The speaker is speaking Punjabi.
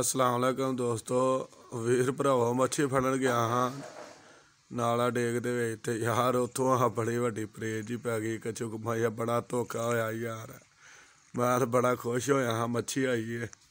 ਅਸਲਾਮ ਅਲੈਕਮ ਦੋਸਤੋ ਵੀਰ ਭਰਾਵਾ ਮੱਛੀ ਫੜਨ ਗਿਆ ਹਾਂ ਨਾਲਾ ਡੇਗ ਦੇ ਵਿੱਚ ਤੇ ਯਾਰ ਉੱਥੋਂ ਆ ਬੜੀ ਵੱਡੀ ਪ੍ਰੇਜ ਜੀ ਪੈ ਗਈ ਕਚੁਕ ਮਾਇਆ ਬੜਾ ਧੋਖਾ ਹੋਇਆ ਯਾਰ ਮੈਂ ਬੜਾ ਖੁਸ਼ ਹੋਇਆ ਹਾਂ ਮੱਛੀ ਆਈ ਏ